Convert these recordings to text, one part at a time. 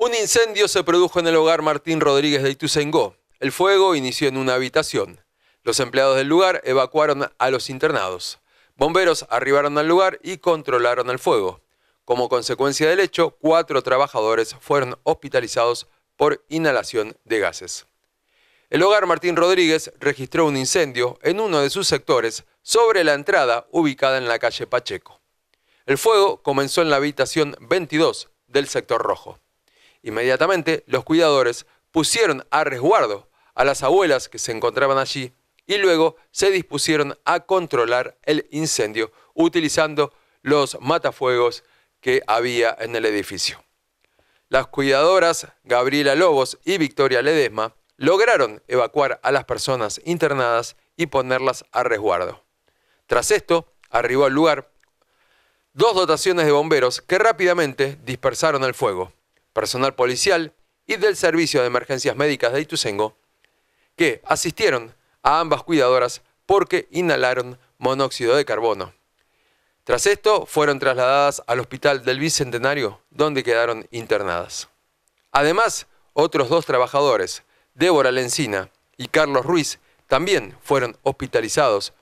Un incendio se produjo en el hogar Martín Rodríguez de Ituzaingó. El fuego inició en una habitación. Los empleados del lugar evacuaron a los internados. Bomberos arribaron al lugar y controlaron el fuego. Como consecuencia del hecho, cuatro trabajadores fueron hospitalizados por inhalación de gases. El hogar Martín Rodríguez registró un incendio en uno de sus sectores sobre la entrada ubicada en la calle Pacheco. El fuego comenzó en la habitación 22 del sector rojo. Inmediatamente los cuidadores pusieron a resguardo a las abuelas que se encontraban allí y luego se dispusieron a controlar el incendio utilizando los matafuegos que había en el edificio. Las cuidadoras Gabriela Lobos y Victoria Ledesma lograron evacuar a las personas internadas y ponerlas a resguardo. Tras esto, arribó al lugar dos dotaciones de bomberos que rápidamente dispersaron el fuego, personal policial y del Servicio de Emergencias Médicas de Ituzengo, que asistieron a ambas cuidadoras porque inhalaron monóxido de carbono. Tras esto, fueron trasladadas al Hospital del Bicentenario, donde quedaron internadas. Además, otros dos trabajadores, Débora Lencina y Carlos Ruiz también fueron hospitalizados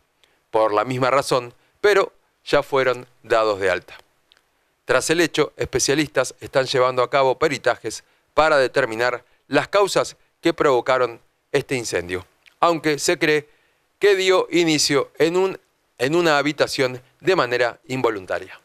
por la misma razón, pero ya fueron dados de alta. Tras el hecho, especialistas están llevando a cabo peritajes para determinar las causas que provocaron este incendio, aunque se cree que dio inicio en, un, en una habitación de manera involuntaria.